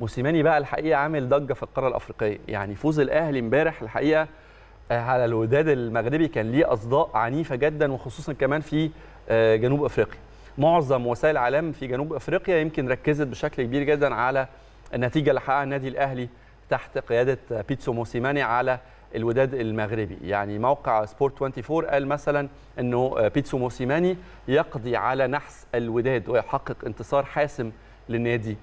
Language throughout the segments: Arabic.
موسيماني بقى الحقيقه عامل ضجه في القاره الافريقيه يعني فوز الاهلي امبارح الحقيقه آه، على الوداد المغربي كان ليه اصداء عنيفه جدا وخصوصا كمان في آه، جنوب افريقيا معظم وسائل الاعلام في جنوب افريقيا يمكن ركزت بشكل كبير جدا على النتيجه اللي حققها النادي الاهلي تحت قياده آه، بيتسو موسيماني على الوداد المغربي يعني موقع سبورت 24 قال مثلا انه بيتسو موسيماني يقضي على نحس الوداد ويحقق انتصار حاسم للنادي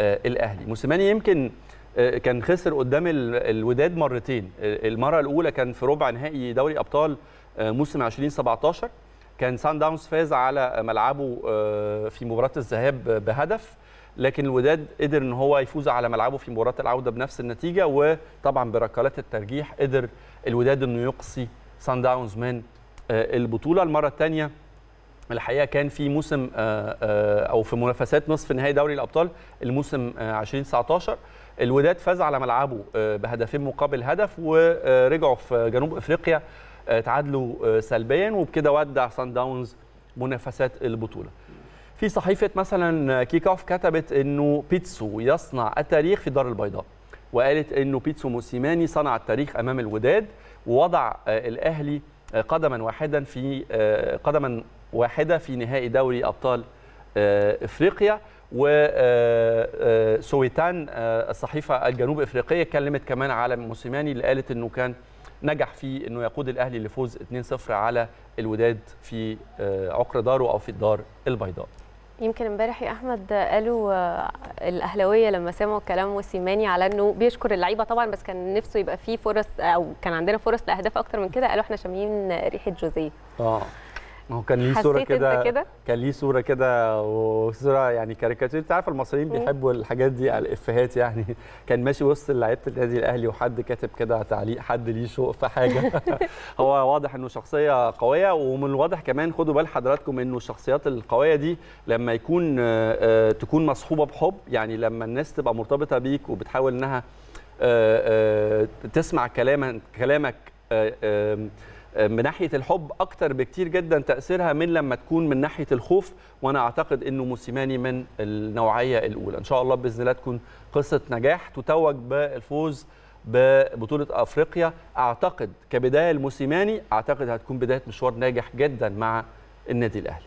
آه، الاهلي موسيماني يمكن آه، كان خسر قدام الوداد مرتين آه، المره الاولى كان في ربع نهائي دوري ابطال موسم 2017 كان سان داونز فاز على ملعبه في مباراه الذهاب بهدف لكن الوداد قدر ان هو يفوز على ملعبه في مباراه العوده بنفس النتيجه وطبعا بركلات الترجيح قدر الوداد انه يقصي سان داونز من البطوله المره الثانيه الحقيقه كان في موسم آه، آه، او في منافسات نصف نهائي دوري الابطال الموسم 2019 آه، الوداد فاز على ملعبه بهدفين مقابل هدف ورجعوا في جنوب افريقيا تعادلوا سلبيا وبكده ودع سان داونز منافسات البطوله. في صحيفه مثلا كيك اوف كتبت انه بيتسو يصنع التاريخ في الدار البيضاء وقالت انه بيتسو موسيماني صنع التاريخ امام الوداد ووضع الاهلي قدما واحدا في قدما واحدة في نهائي دوري أبطال آه، إفريقيا وسويتان آه، آه، الصحيفة الجنوب إفريقية كلمت كمان على موسيماني اللي قالت أنه كان نجح في أنه يقود الأهلي لفوز 2-0 على الوداد في عقر داره أو في الدار البيضاء يمكن امبارح يا احمد قالوا الاهلاويه لما سمعوا كلام موسيماني على انه بيشكر اللعيبه طبعا بس كان نفسه يبقى فيه فرص او كان عندنا فرص لاهداف اكتر من كده قالوا احنا شاميين ريحه جوزيه اه ما هو كان ليه صوره كده كان ليه صوره كده وصوره يعني كاريكاتير انت عارف المصريين بيحبوا الحاجات دي على الافيهات يعني كان ماشي وسط لعيبه النادي الاهلي وحد كاتب كده تعليق حد ليه شوق في حاجه هو واضح انه شخصيه قويه ومن الواضح كمان خدوا بال حضراتكم انه الشخصيات القويه دي لما يكون آه، آه، تكون مصحوبه بحب يعني لما الناس تبقى مرتبطه بيك وبتحاول انها آه، تسمع كلامك كلامك من ناحيه الحب اكتر بكتير جدا تاثيرها من لما تكون من ناحيه الخوف وانا اعتقد انه موسيماني من النوعيه الاولى ان شاء الله باذن الله تكون قصه نجاح تتوج بالفوز ببطوله افريقيا اعتقد كبدايه لموسيماني اعتقد هتكون بدايه مشوار ناجح جدا مع النادي الاهلي